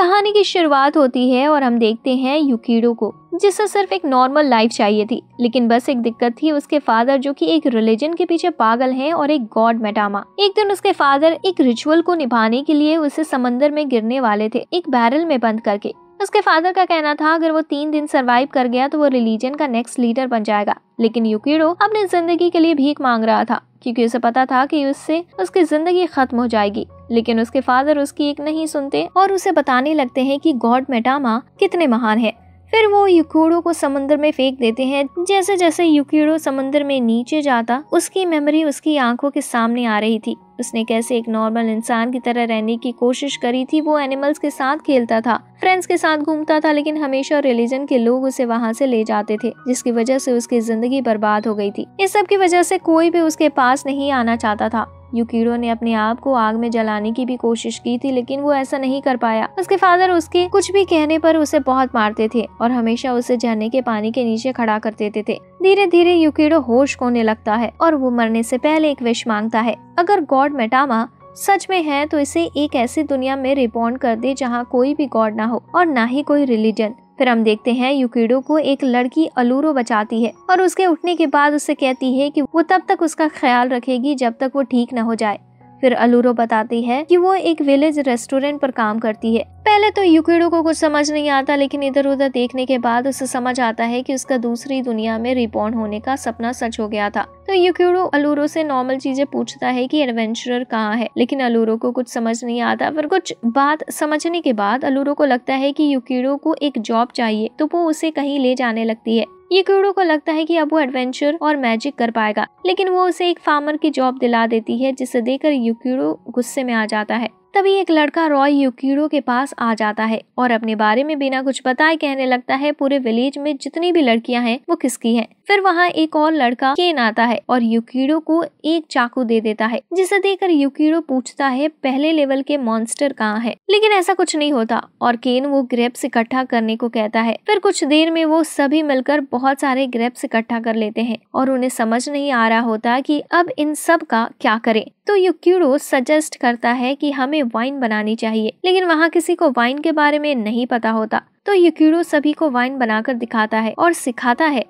कहानी की शुरुआत होती है और हम देखते हैं युकीडो को जिसे सिर्फ एक नॉर्मल लाइफ चाहिए थी लेकिन बस एक दिक्कत थी उसके फादर जो कि एक रिलीजन के पीछे पागल हैं और एक गॉड मेटामा एक दिन उसके फादर एक रिचुअल को निभाने के लिए उसे समंदर में गिरने वाले थे एक बैरल में बंद करके उसके फादर का कहना था अगर वो तीन दिन सरवाइव कर गया तो वो रिलीजन का नेक्स्ट लीडर बन जाएगा लेकिन यूकीडो अपनी जिंदगी के लिए भीख मांग रहा था क्योंकि उसे पता था कि उससे उसकी जिंदगी खत्म हो जाएगी लेकिन उसके फादर उसकी एक नहीं सुनते और उसे बताने लगते हैं कि गॉड मेटामा कितने महान है फिर वो युकीड़ो को समंदर में फेंक देते हैं जैसे जैसे युकीड़ो समंदर में नीचे जाता उसकी मेमोरी उसकी आंखों के सामने आ रही थी उसने कैसे एक नॉर्मल इंसान की तरह रहने की कोशिश करी थी वो एनिमल्स के साथ खेलता था फ्रेंड्स के साथ घूमता था लेकिन हमेशा रिलीजन के लोग उसे वहाँ से ले जाते थे जिसकी वजह से उसकी जिंदगी बर्बाद हो गई थी इस सब की वजह से कोई भी उसके पास नहीं आना चाहता था यूकीडो ने अपने आप को आग में जलाने की भी कोशिश की थी लेकिन वो ऐसा नहीं कर पाया उसके फादर उसके कुछ भी कहने पर उसे बहुत मारते थे और हमेशा उसे झरने के पानी के नीचे खड़ा कर देते थे धीरे धीरे यूकीडो होश खोने लगता है और वो मरने से पहले एक विश मांगता है अगर गॉड मेटामा सच में है तो इसे एक ऐसी दुनिया में रिपोर्ट कर दे जहाँ कोई भी गॉड ना हो और ना ही कोई रिलीजन फिर हम देखते हैं युकीडो को एक लड़की अलूरो बचाती है और उसके उठने के बाद उससे कहती है कि वो तब तक उसका ख्याल रखेगी जब तक वो ठीक न हो जाए फिर अलूरो बताती है कि वो एक विलेज रेस्टोरेंट पर काम करती है पहले तो युकेडो को कुछ समझ नहीं आता लेकिन इधर उधर देखने के बाद उसे समझ आता है कि उसका दूसरी दुनिया में रिबॉर्न होने का सपना सच हो गया था तो युकेडो अलूरो से नॉर्मल चीजें पूछता है कि एडवेंचरर कहाँ है लेकिन अलूरो को कुछ समझ नहीं आता पर कुछ बात समझने के बाद अलूरो को लगता है कि युकेडो को एक जॉब चाहिए तो वो उसे कहीं ले जाने लगती है ईक्यूडो को लगता है कि अब वो एडवेंचर और मैजिक कर पाएगा लेकिन वो उसे एक फार्मर की जॉब दिला देती है जिसे देखकर यूक्यूडो गुस्से में आ जाता है तभी एक लड़का रॉय यूकीडो के पास आ जाता है और अपने बारे में बिना कुछ बताए कहने लगता है पूरे विलेज में जितनी भी लड़कियां हैं वो किसकी हैं फिर वहाँ एक और लड़का केन आता है और यूकीडो को एक चाकू दे देता है जिसे देखकर यूकीडो पूछता है पहले लेवल के मॉन्स्टर कहाँ है लेकिन ऐसा कुछ नहीं होता और केन वो ग्रेप्स इकट्ठा करने को कहता है फिर कुछ देर में वो सभी मिलकर बहुत सारे ग्रेप्स इकट्ठा कर लेते हैं और उन्हें समझ नहीं आ रहा होता की अब इन सब का क्या करे तो यूकीडो सजेस्ट करता है की हमें में वाइन बनानी चाहिए लेकिन वहाँ किसी को वाइन के बारे में नहीं पता होता तो युकीड़ो सभी को वाइन बनाकर दिखाता है और सिखाता है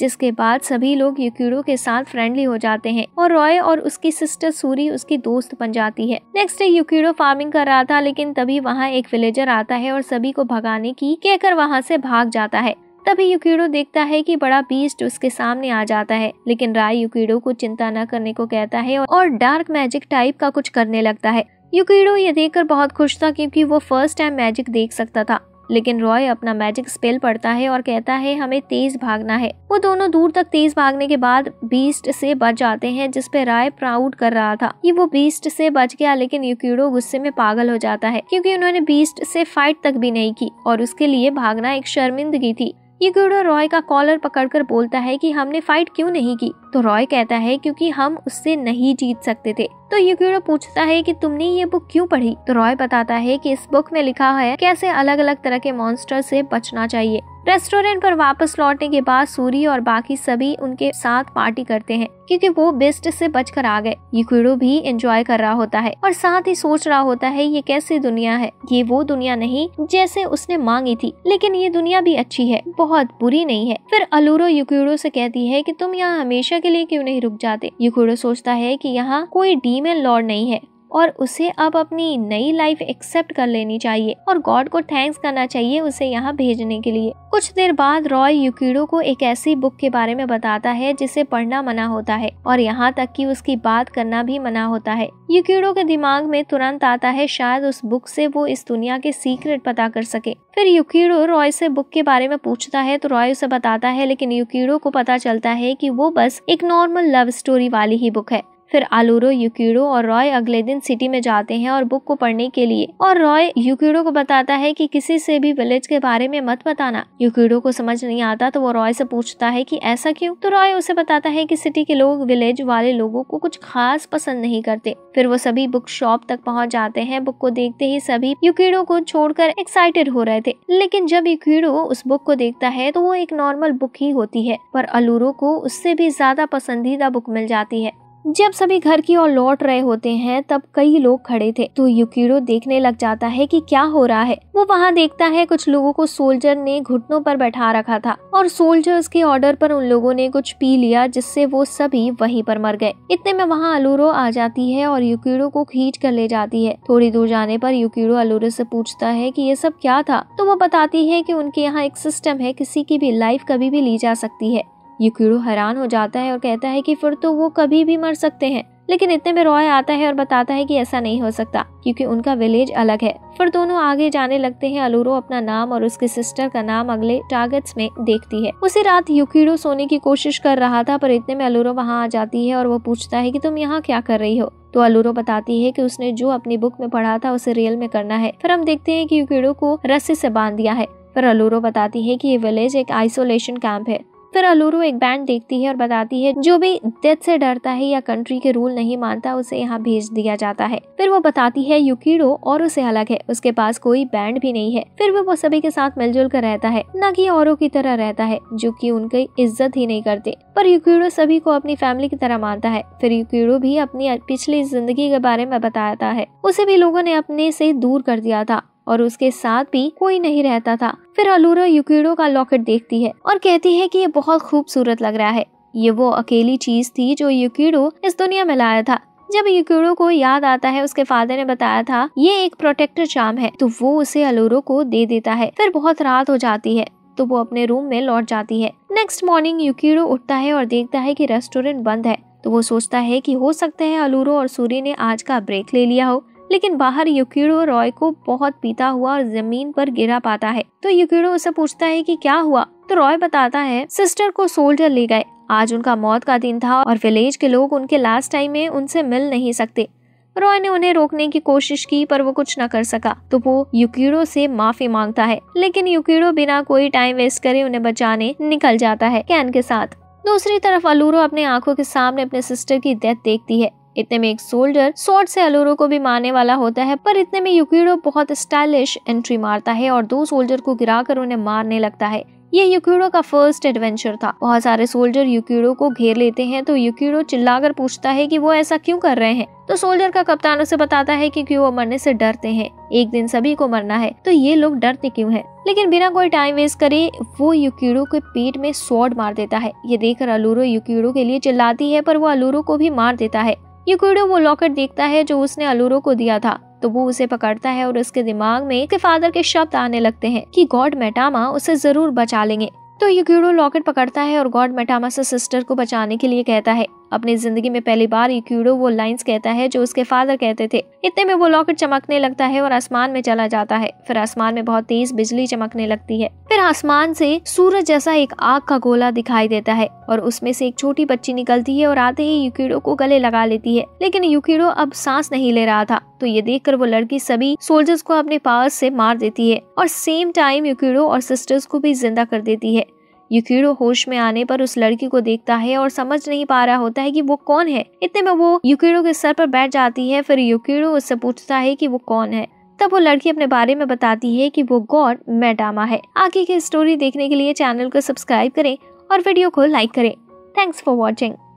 जिसके बाद सभी लोग युकीड़ो के साथ फ्रेंडली हो जाते हैं और रॉय और उसकी सिस्टर सूरी उसकी दोस्त बन जाती है नेक्स्ट डे युकीड़ो फार्मिंग कर रहा था लेकिन तभी वहाँ एक विलेजर आता है और सभी को भगाने की कहकर वहाँ से भाग जाता है तभी युकीड़ो देखता है कि बड़ा बीस्ट उसके सामने आ जाता है लेकिन राय युकीड़ो को चिंता न करने को कहता है और डार्क मैजिक टाइप का कुछ करने लगता है युकीडो ये देखकर बहुत खुश था क्योंकि वो फर्स्ट टाइम मैजिक देख सकता था लेकिन रॉय अपना मैजिक स्पेल पढ़ता है और कहता है हमें तेज भागना है वो दोनों दूर तक तेज भागने के बाद बीस्ट से बच जाते हैं जिसपे राय प्राउड कर रहा था कि वो बीस्ट से बच गया लेकिन युकीडो गुस्से में पागल हो जाता है क्योंकि उन्होंने बीस्ट से फाइट तक भी नहीं की और उसके लिए भागना एक शर्मिंदगी थी ये रॉय का कॉलर पकड़कर बोलता है कि हमने फाइट क्यों नहीं की तो रॉय कहता है क्योंकि हम उससे नहीं जीत सकते थे तो युकिड़ो पूछता है कि तुमने ये बुक क्यों पढ़ी तो रॉय बताता है कि इस बुक में लिखा है कैसे अलग अलग तरह के मॉन्स्टर से बचना चाहिए रेस्टोरेंट पर वापस लौटने के बाद सूरी और बाकी सभी उनके साथ पार्टी करते हैं क्योंकि वो बेस्ट से बचकर आ गए ये कीड़ो भी एंजॉय कर रहा होता है और साथ ही सोच रहा होता है ये कैसी दुनिया है ये वो दुनिया नहीं जैसे उसने मांगी थी लेकिन ये दुनिया भी अच्छी है बहुत बुरी नहीं है फिर अलूरो युकीड़ो से कहती है कि तुम यहाँ हमेशा के लिए क्यों नहीं रुक जाते युकीड़ो सोचता है कि यहाँ कोई डीमेल लॉर्ड नहीं है और उसे अब अपनी नई लाइफ एक्सेप्ट कर लेनी चाहिए और गॉड को थैंक्स करना चाहिए उसे यहाँ भेजने के लिए कुछ देर बाद रॉय यूकीडो को एक ऐसी बुक के बारे में बताता है जिसे पढ़ना मना होता है और यहाँ तक कि उसकी बात करना भी मना होता है युकीडो के दिमाग में तुरंत आता है शायद उस बुक से वो इस दुनिया के सीक्रेट पता कर सके फिर यूकीडो रॉय से बुक के बारे में पूछता है तो रॉय उसे बताता है लेकिन यूकीडो को पता चलता है कि वो बस एक नॉर्मल लव स्टोरी वाली ही बुक है फिर आलूरो यूकीडो और रॉय अगले दिन सिटी में जाते हैं और बुक को पढ़ने के लिए और रॉय यूकीडो को बताता है कि किसी से भी विलेज के बारे में मत बताना यूकीडो को समझ नहीं आता तो वो रॉय से पूछता है कि ऐसा क्यों तो रॉय उसे बताता है कि सिटी के लोग विलेज वाले लोगों को कुछ खास पसंद नहीं करते फिर वो सभी बुक शॉप तक पहुँच जाते हैं बुक को देखते ही सभी यूकीडो को छोड़कर एक्साइटेड हो रहे थे लेकिन जब यूकीडो उस बुक को देखता है तो वो एक नॉर्मल बुक ही होती है पर अलूरो को उससे भी ज्यादा पसंदीदा बुक मिल जाती है जब सभी घर की ओर लौट रहे होते हैं तब कई लोग खड़े थे तो युकिरो देखने लग जाता है कि क्या हो रहा है वो वहाँ देखता है कुछ लोगों को सोल्जर ने घुटनों पर बैठा रखा था और सोल्जर्स के ऑर्डर पर उन लोगों ने कुछ पी लिया जिससे वो सभी वहीं पर मर गए इतने में वहाँ अलूरो आ जाती है और युकिरो को खींच कर ले जाती है थोड़ी दूर जाने पर युकिरो अलूरो से पूछता है कि ये सब क्या था तो वो बताती है कि उनके यहाँ एक सिस्टम है किसी की भी लाइफ कभी भी ली जा सकती है यूक्यूडो हैरान हो जाता है और कहता है कि फिर तो वो कभी भी मर सकते हैं लेकिन इतने में रॉय आता है और बताता है कि ऐसा नहीं हो सकता क्योंकि उनका विलेज अलग है फिर दोनों आगे जाने लगते हैं अलूरो अपना नाम और उसके सिस्टर का नाम अगले टारगेट्स में देखती है उसी रात युकीडो सोने की कोशिश कर रहा था पर इतने में अलूरो वहाँ आ जाती है और वो पूछता है की तुम यहाँ क्या कर रही हो तो अलूरो बताती है कि उसने जो अपनी बुक में पढ़ा था उसे रियल में करना है फिर हम देखते हैं कि युकीडो को रस्सी से बांध दिया है पर अलूरो बताती है कि ये विलेज एक आइसोलेशन कैंप है फिर अलूरू एक बैंड देखती है और बताती है जो भी डेथ से डरता है या कंट्री के रूल नहीं मानता उसे यहाँ भेज दिया जाता है फिर वो बताती है युकीडो और उसे अलग है उसके पास कोई बैंड भी नहीं है फिर वो सभी के साथ मिलजुल कर रहता है न की औरों की तरह रहता है जो की उनकी इज्जत ही नहीं करते पर युकीडो सभी को अपनी फैमिली की तरह मानता है फिर युकीडो भी अपनी पिछली जिंदगी के बारे में बताता है उसे भी लोगों ने अपने से दूर कर दिया था और उसके साथ भी कोई नहीं रहता था फिर अलूरा युकीड़ो का लॉकेट देखती है और कहती है कि ये बहुत खूबसूरत लग रहा है ये वो अकेली चीज थी जो युकीड़ो इस दुनिया में लाया था जब युकीड़ो को याद आता है उसके फादर ने बताया था ये एक प्रोटेक्टर चाम है तो वो उसे अलूरो को दे देता है फिर बहुत रात हो जाती है तो वो अपने रूम में लौट जाती है नेक्स्ट मॉर्निंग युकीड़ो उठता है और देखता है की रेस्टोरेंट बंद है तो वो सोचता है कि हो सकता है अलूरो और सूर्य ने आज का ब्रेक ले लिया हो लेकिन बाहर युकीड़ो रॉय को बहुत पीता हुआ और जमीन पर गिरा पाता है तो युकीड़ो उसे पूछता है कि क्या हुआ तो रॉय बताता है सिस्टर को सोल्जर ले गए आज उनका मौत का दिन था और विलेज के लोग उनके लास्ट टाइम में उनसे मिल नहीं सकते रॉय ने उन्हें रोकने की कोशिश की पर वो कुछ न कर सका तो वो युकीड़ो से माफी मांगता है लेकिन युकीड़ो बिना कोई टाइम वेस्ट करे उन्हें बचाने निकल जाता है कैन के साथ दूसरी तरफ अलूरो अपने आंखों के सामने अपने सिस्टर की डेथ देखती है इतने में एक सोल्डर सोर्ड से अलोरो को भी मारने वाला होता है पर इतने में युकिड़ो बहुत स्टाइलिश एंट्री मारता है और दो सोल्जर को गिराकर उन्हें मारने लगता है ये युकिड़ो का फर्स्ट एडवेंचर था बहुत सारे सोल्जर युकिड़ो को घेर लेते हैं तो युकिड़ो चिल्लाकर पूछता है कि वो ऐसा क्यों कर रहे हैं तो सोल्जर का कप्तान उसे बताता है कि क्यों वो मरने से डरते हैं एक दिन सभी को मरना है तो ये लोग डरते क्यों हैं लेकिन बिना कोई टाइम वेस्ट करे वो युकीड़ो के पेट में स्वॉर्ड मार देता है ये देखकर अलूरो युकीड़ो के लिए चिल्लाती है पर वो अलूरो को भी मार देता है यूकिडो वो लॉकेट देखता है जो उसने अलूरो को दिया था तो वो उसे पकड़ता है और उसके दिमाग में उसके फादर के शब्द आने लगते हैं कि गॉड मेटामा उसे जरूर बचा लेंगे तो यूकिडो लॉकेट पकड़ता है और गॉड मेटामा से सिस्टर को बचाने के लिए कहता है अपनी जिंदगी में पहली बार कीड़ो वो लाइंस कहता है जो उसके फादर कहते थे इतने में वो लॉकेट चमकने लगता है और आसमान में चला जाता है फिर आसमान में बहुत तेज बिजली चमकने लगती है फिर आसमान से सूरज जैसा एक आग का गोला दिखाई देता है और उसमें से एक छोटी बच्ची निकलती है और आते ही यूकीडो को गले लगा लेती है लेकिन यूकीडो अब सांस नहीं ले रहा था तो ये देखकर वो लड़की सभी सोल्जर्स को अपने पावर से मार देती है और सेम टाइम यूकीडो और सिस्टर्स को भी जिंदा कर देती है युकीड़ो होश में आने पर उस लड़की को देखता है और समझ नहीं पा रहा होता है कि वो कौन है इतने में वो युकीड़ो के सर पर बैठ जाती है फिर युकीड़ो उससे पूछता है कि वो कौन है तब वो लड़की अपने बारे में बताती है कि वो गॉड मैडामा है आगे की स्टोरी देखने के लिए चैनल को सब्सक्राइब करें और वीडियो को लाइक करें थैंक्स फॉर वॉचिंग